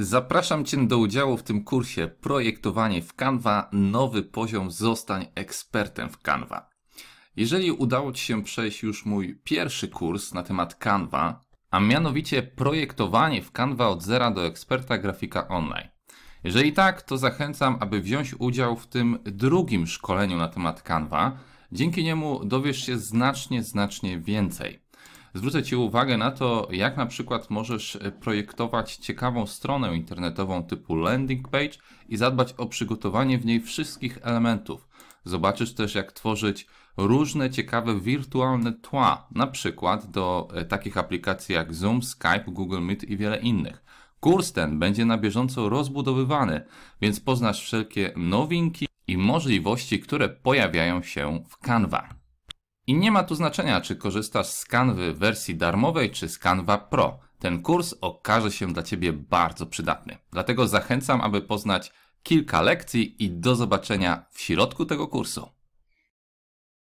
Zapraszam Cię do udziału w tym kursie Projektowanie w Canva Nowy poziom zostań ekspertem w Canva. Jeżeli udało Ci się przejść już mój pierwszy kurs na temat Canva, a mianowicie projektowanie w Canva od zera do eksperta grafika online. Jeżeli tak, to zachęcam, aby wziąć udział w tym drugim szkoleniu na temat Canva. Dzięki niemu dowiesz się znacznie, znacznie więcej zwrócę Ci uwagę na to, jak na przykład możesz e, projektować ciekawą stronę internetową typu landing page i zadbać o przygotowanie w niej wszystkich elementów. Zobaczysz też, jak tworzyć różne ciekawe wirtualne tła, na przykład do e, takich aplikacji jak Zoom, Skype, Google Meet i wiele innych. Kurs ten będzie na bieżąco rozbudowywany, więc poznasz wszelkie nowinki i możliwości, które pojawiają się w Canva. I nie ma tu znaczenia, czy korzystasz z kanwy w wersji darmowej, czy z Canva Pro. Ten kurs okaże się dla Ciebie bardzo przydatny. Dlatego zachęcam, aby poznać kilka lekcji i do zobaczenia w środku tego kursu.